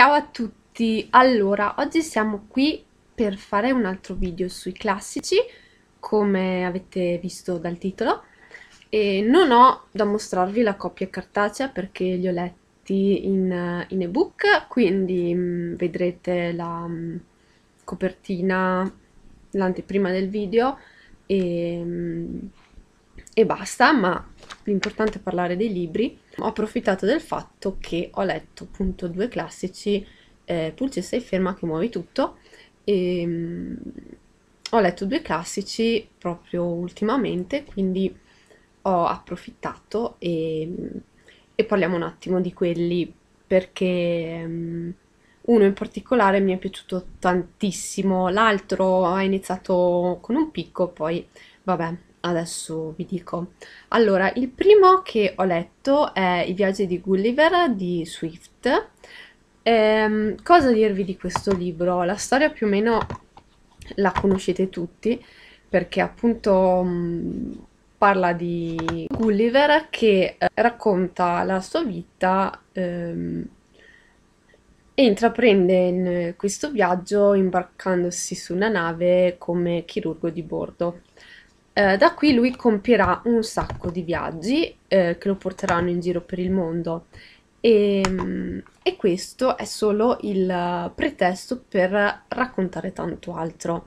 Ciao a tutti! Allora, oggi siamo qui per fare un altro video sui classici, come avete visto dal titolo, e non ho da mostrarvi la copia cartacea perché li ho letti in, in ebook, quindi mh, mm, vedrete la mh, mm, copertina, l'anteprima del video e, mh, mm, e basta, ma più importante parlare dei libri, ho approfittato del fatto che ho letto appunto due classici, eh, Pulcessa e Ferma che muovi tutto, e ehm, mh, ho letto due classici proprio ultimamente, quindi ho approfittato e, e parliamo un attimo di quelli perché... Mh, ehm, uno in particolare mi è piaciuto tantissimo, l'altro ha iniziato con un picco, poi vabbè, adesso vi dico. Allora, il primo che ho letto è I viaggi di Gulliver di Swift. Ehm, cosa dirvi di questo libro? La storia più o meno la conoscete tutti perché appunto mh, mm, parla di Gulliver che eh, racconta la sua vita ehm, e intraprende in questo viaggio imbarcandosi su una nave come chirurgo di bordo. Eh, da qui lui compirà un sacco di viaggi eh, che lo porteranno in giro per il mondo e, ehm, e, questo è solo il eh, pretesto per raccontare tanto altro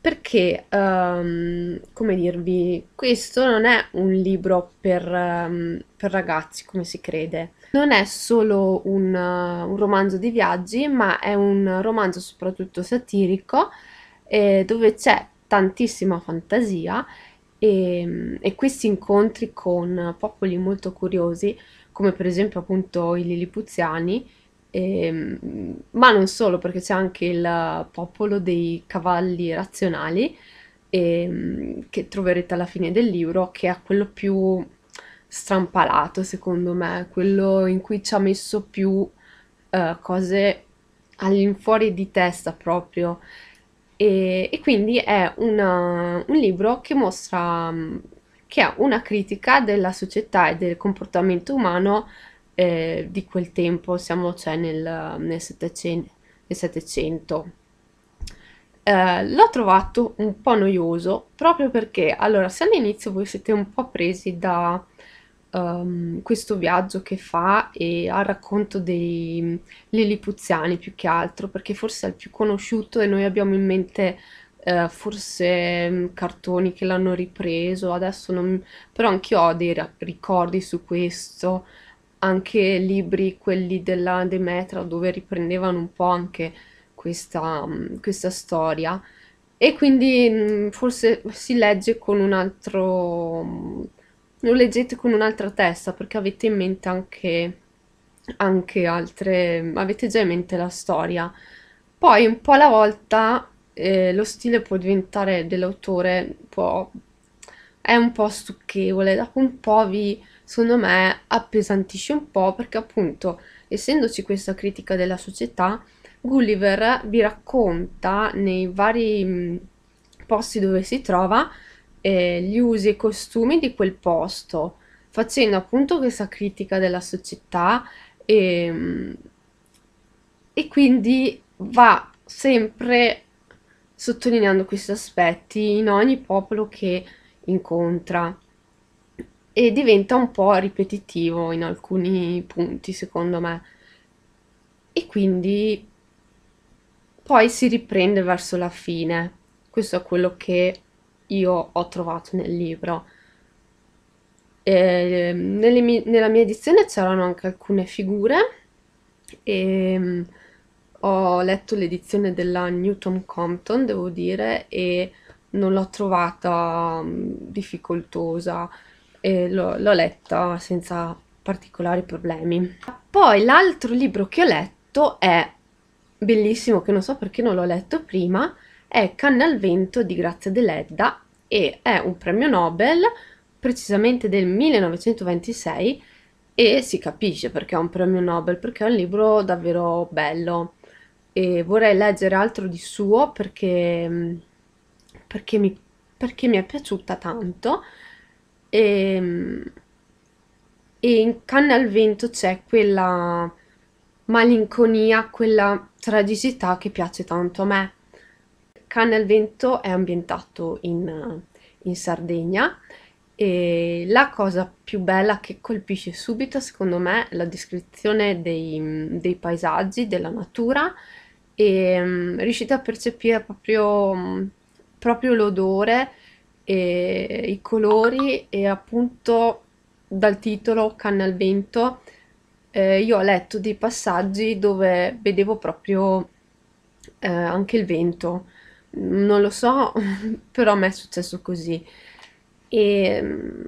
perché, um, come dirvi, questo non è un libro per, um, per ragazzi come si crede. Non è solo un, uh, un romanzo di viaggi, ma è un romanzo soprattutto satirico eh, dove c'è tantissima fantasia e, e, questi incontri con popoli molto curiosi, come per esempio appunto i lilipuziani, e, ehm, ma non solo, perché c'è anche il popolo dei cavalli razionali, e, ehm, che troverete alla fine del libro, che è quello più strampalato secondo me, quello in cui ci ha messo più uh, cose all'infuori di testa proprio. E, e quindi è una, un libro che mostra mm, che è una critica della società e del comportamento umano eh, di quel tempo, siamo cioè nel, nel 700. Eh, l'ho trovato un po' noioso proprio perché allora se all'inizio voi siete un po' presi da um, questo viaggio che fa e al racconto dei mm, Lilipuziani più che altro, perché forse è il più conosciuto e noi abbiamo in mente Uh, forse um, cartoni che l'hanno ripreso, adesso non... però anche io ho dei ra- ricordi su questo, anche libri, quelli della Demetra, dove riprendevano un po' anche questa, um, questa storia e quindi forse si legge con un altro lo leggete con un'altra testa perché avete in mente anche, anche altre, avete già in mente la storia. Poi un po' alla volta eh, lo stile può diventare dell'autore, può, è un po' stucchevole, dopo un po' vi, secondo me, appesantisce un po' perché appunto, essendoci questa critica della società, Gulliver vi racconta nei vari posti dove si trova eh, gli usi e costumi di quel posto, facendo appunto questa critica della società e, ehm, e quindi va sempre sottolineando questi aspetti in ogni popolo che incontra e diventa un po' ripetitivo in alcuni punti secondo me e quindi poi si riprende verso la fine questo è quello che io ho trovato nel libro. E ehm, mie, nella mia edizione c'erano anche alcune figure e mm, ho letto l'edizione della Newton Compton, devo dire, e non l'ho trovata mm, difficoltosa e l'ho letta senza particolari problemi. Poi l'altro libro che ho letto è bellissimo, che non so perché non l'ho letto prima, è Canna al vento di Grazia Deledda e è un premio Nobel precisamente del 1926 e si capisce perché è un premio Nobel, perché è un libro davvero bello e vorrei leggere altro di suo perché, mm, perché, mi, perché mi è piaciuta tanto e, mm, e in Canne al vento c'è quella malinconia, quella tragicità che piace tanto a me. Canna al vento è ambientato in, in Sardegna e la cosa più bella che colpisce subito secondo me è la descrizione dei, dei paesaggi, della natura e um, riuscite a percepire proprio, mm, proprio l'odore e i colori e appunto dal titolo Canna al vento eh, io ho letto dei passaggi dove vedevo proprio eh, anche il vento non lo so, però a me è successo così. E mm,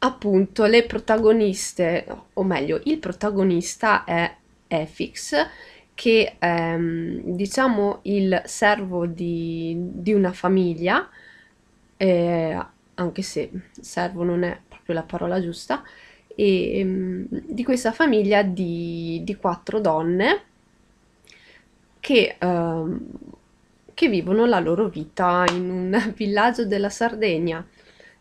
appunto le protagoniste, o meglio, il protagonista è Efix, che è ehm, diciamo il servo di, di una famiglia, eh, anche se servo non è proprio la parola giusta, e, mm, di questa famiglia di, di quattro donne che, eh, che vivono la loro vita in un villaggio della Sardegna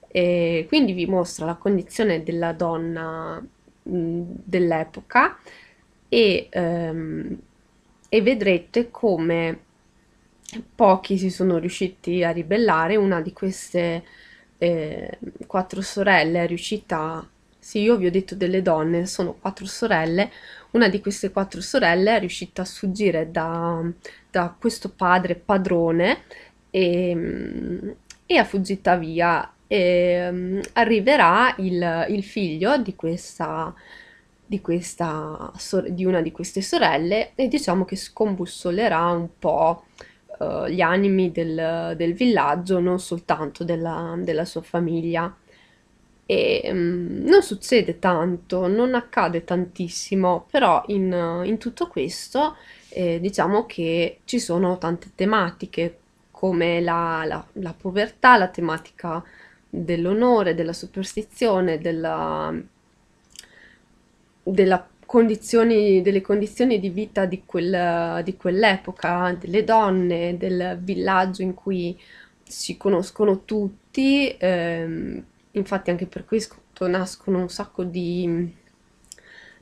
e quindi vi mostra la condizione della donna dell'epoca e, ehm, e, vedrete come pochi si sono riusciti a ribellare, una di queste eh, quattro sorelle è riuscita sì, io vi ho detto delle donne, sono quattro sorelle, una di queste quattro sorelle è riuscita a sfuggire da, da questo padre padrone e, e è fuggita via. E, mm, arriverà il, il figlio di questa, di, questa, di, una di queste sorelle e diciamo che scombussolerà un po' uh, gli animi del, del, villaggio, non soltanto della, della sua famiglia e um, non succede tanto, non accade tantissimo, però in, in tutto questo eh, diciamo che ci sono tante tematiche come la, la, la povertà, la tematica dell'onore, della superstizione, della, della condizioni, delle condizioni di vita di, quel, di quell'epoca, delle donne, del villaggio in cui si conoscono tutti, ehm, infatti anche per questo nascono un sacco di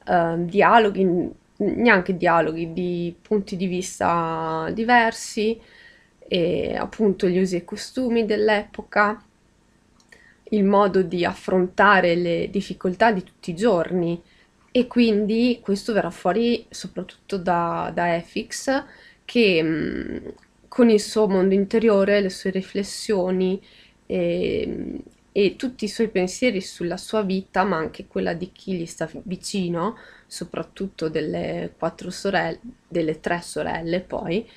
uh, dialoghi, neanche dialoghi, di punti di vista diversi, e appunto gli usi e costumi dell'epoca, il modo di affrontare le difficoltà di tutti i giorni e quindi questo verrà fuori soprattutto da, da Efix che mh, mm, con il suo mondo interiore, le sue riflessioni e, mm, e tutti i suoi pensieri sulla sua vita, ma anche quella di chi gli sta vicino, soprattutto delle quattro sorelle, delle tre sorelle poi,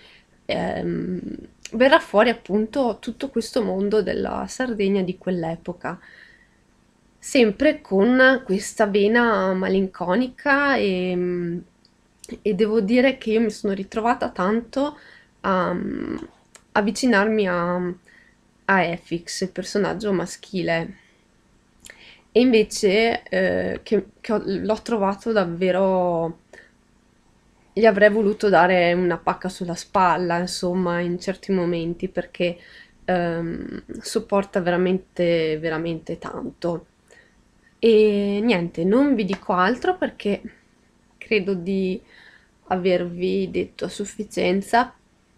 ehm, verrà fuori appunto tutto questo mondo della Sardegna di quell'epoca, sempre con questa vena malinconica e, e, devo dire che io mi sono ritrovata tanto a, a avvicinarmi a a Efix, il personaggio maschile. E invece eh, che, che ho, l'ho trovato davvero... Gli avrei voluto dare una pacca sulla spalla, insomma, in certi momenti, perché ehm, sopporta veramente, veramente tanto. E niente, non vi dico altro perché credo di avervi detto a sufficienza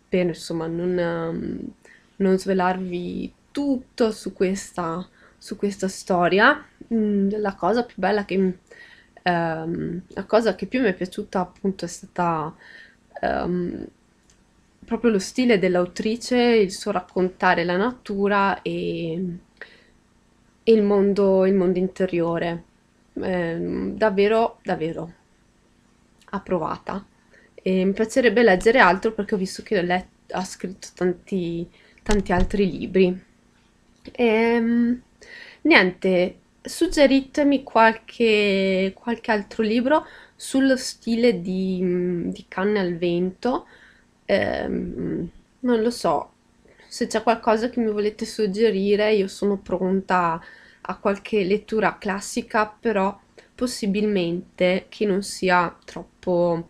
per, insomma, non... Um, non svelarvi tutto su questa, su questa storia. Mm, la cosa più bella che... Um, la cosa che più mi è piaciuta appunto è stata um, proprio lo stile dell'autrice, il suo raccontare la natura e, il, mondo, il, mondo, interiore. Um, davvero, davvero approvata. E mi piacerebbe leggere altro perché ho visto che ho letto, ha scritto tanti tanti altri libri. E, ehm, niente, suggeritemi qualche, qualche, altro libro sullo stile di, di Canne al Vento. Eh, non lo so, se c'è qualcosa che mi volete suggerire, io sono pronta a qualche lettura classica, però possibilmente che non sia troppo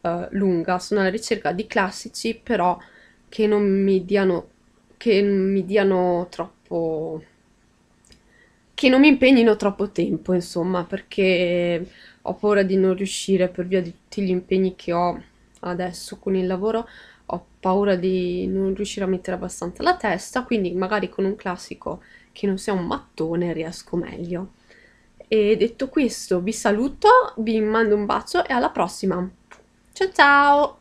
eh, lunga. Sono alla ricerca di classici, però che non mi diano che mi diano troppo... che non mi impegnino troppo tempo, insomma, perché ho paura di non riuscire per via di tutti gli impegni che ho adesso con il lavoro, ho paura di non riuscire a mettere abbastanza la testa, quindi magari con un classico che non sia un mattone riesco meglio. E detto questo, vi saluto, vi mando un bacio e alla prossima. Ciao ciao!